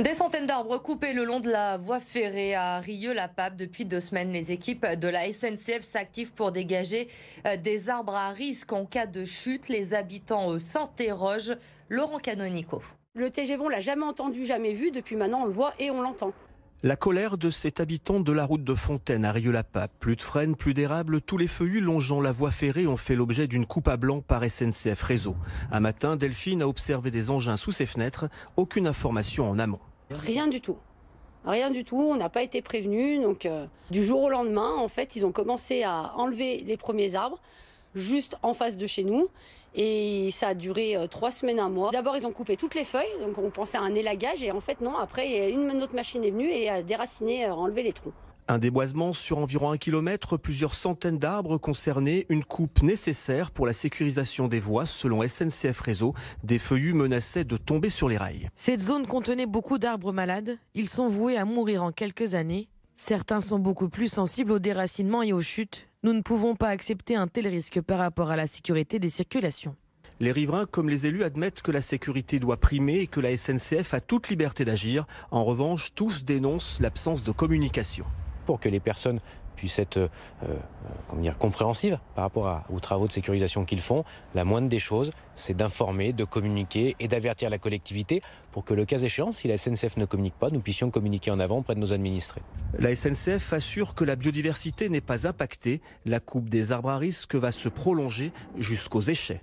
Des centaines d'arbres coupés le long de la voie ferrée à Rieux-la-Pape. Depuis deux semaines, les équipes de la SNCF s'activent pour dégager euh, des arbres à risque en cas de chute. Les habitants s'interrogent. Laurent Canonico. Le TGV, on l'a jamais entendu, jamais vu. Depuis maintenant, on le voit et on l'entend. La colère de cet habitant de la route de Fontaine à rieux la Plus de frênes, plus d'érables, tous les feuillus longeant la voie ferrée ont fait l'objet d'une coupe à blanc par SNCF Réseau. Un matin, Delphine a observé des engins sous ses fenêtres, aucune information en amont. Rien du tout. Rien du tout, on n'a pas été prévenu. Donc, euh, du jour au lendemain, en fait, ils ont commencé à enlever les premiers arbres juste en face de chez nous. Et ça a duré euh, trois semaines, un mois. D'abord, ils ont coupé toutes les feuilles, donc on pensait à un élagage, et en fait, non. Après, une autre machine est venue et a déraciné, euh, enlevé les troncs. Un déboisement sur environ un kilomètre, plusieurs centaines d'arbres concernés, une coupe nécessaire pour la sécurisation des voies. Selon SNCF Réseau, des feuillus menaçaient de tomber sur les rails. Cette zone contenait beaucoup d'arbres malades. Ils sont voués à mourir en quelques années. Certains sont beaucoup plus sensibles au déracinement et aux chutes. Nous ne pouvons pas accepter un tel risque par rapport à la sécurité des circulations. Les riverains comme les élus admettent que la sécurité doit primer et que la SNCF a toute liberté d'agir. En revanche, tous dénoncent l'absence de communication. Pour que les personnes puissent être euh, euh, compréhensive par rapport aux travaux de sécurisation qu'ils font, la moindre des choses, c'est d'informer, de communiquer et d'avertir la collectivité pour que, le cas échéant, si la SNCF ne communique pas, nous puissions communiquer en avant auprès de nos administrés. La SNCF assure que la biodiversité n'est pas impactée. La coupe des arbres à risque va se prolonger jusqu'aux échets.